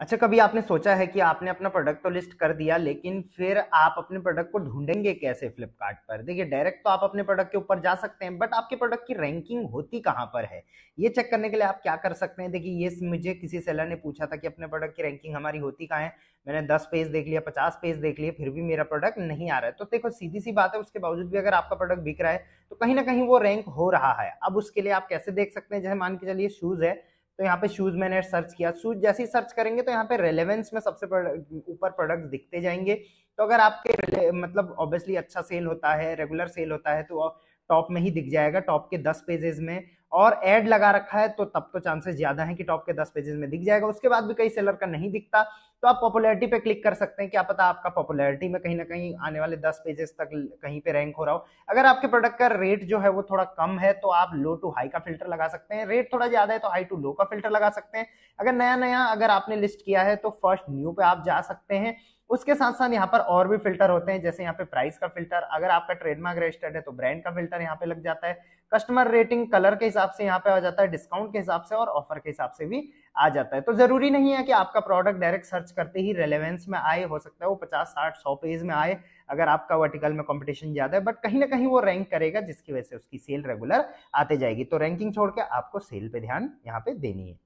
अच्छा कभी आपने सोचा है कि आपने अपना प्रोडक्ट तो लिस्ट कर दिया लेकिन फिर आप अपने प्रोडक्ट को ढूंढेंगे कैसे फ्लिपकार्ट पर देखिए डायरेक्ट तो आप अपने प्रोडक्ट के ऊपर जा सकते हैं बट आपके प्रोडक्ट की रैंकिंग होती कहाँ पर है ये चेक करने के लिए आप क्या कर सकते हैं देखिए ये मुझे किसी सेलर ने पूछा था कि अपने प्रोडक्ट की रैंकिंग हमारी होती कहाँ है मैंने दस पेज देख लिया पचास पेज देख लिए फिर भी मेरा प्रोडक्ट नहीं आ रहा है तो देखो सीधी सी बात है उसके बावजूद भी अगर आपका प्रोडक्ट बिक रहा है तो कहीं ना कहीं वो रैंक हो रहा है अब उसके लिए आप कैसे देख सकते हैं जैसे मान के चलिए शूज़ है तो यहाँ पे शूज मैंने सर्च किया शूज जैसे ही सर्च करेंगे तो यहाँ पे रेलेवेंस में सबसे ऊपर प्रोडक्ट दिखते जाएंगे तो अगर आपके मतलब ऑब्वियसली अच्छा सेल होता है रेगुलर सेल होता है तो टॉप में ही दिख जाएगा टॉप के दस पेजेस में और एड लगा रखा है तो तब तो चांसेस ज्यादा है कि टॉप के दस पेजेस में दिख जाएगा उसके बाद भी कई सेलर का नहीं दिखता तो आप पॉपुलैरिटी पे क्लिक कर सकते हैं क्या पता आपका पॉपुलैरिटी में कहीं ना कहीं आने वाले दस पेजेस तक कहीं पे रैंक हो रहा हो अगर आपके प्रोडक्ट का रेट जो है वो थोड़ा कम है तो आप लो टू हाई का फिल्टर लगा सकते हैं रेट थोड़ा ज्यादा है तो हाई टू लो का फिल्टर लगा सकते हैं अगर नया नया अगर आपने लिस्ट किया है तो फर्स्ट न्यू पे आप जा सकते हैं उसके साथ साथ यहाँ पर और भी फिल्टर होते हैं जैसे यहाँ पे प्राइस का फिल्टर अगर आपका ट्रेडमार्क रजिस्टर्ड है तो ब्रांड का फिल्टर यहाँ पे लग जाता है कस्टमर रेटिंग कलर के हिसाब से यहाँ पे आ जाता है डिस्काउंट के हिसाब से और ऑफर के हिसाब से भी आ जाता है तो जरूरी नहीं है कि आपका प्रोडक्ट डायरेक्ट सर्च करते ही रेलेवेंस में आए हो सकता है वो पचास साठ सौ पेज में आए अगर आपका वर्टिकल में कॉम्पिटिशन ज्यादा है बट कहीं ना कहीं वो रैंक करेगा जिसकी वजह से उसकी सेल रेगुलर आते जाएगी तो रैंकिंग छोड़ के आपको सेल पे ध्यान यहाँ पे देनी है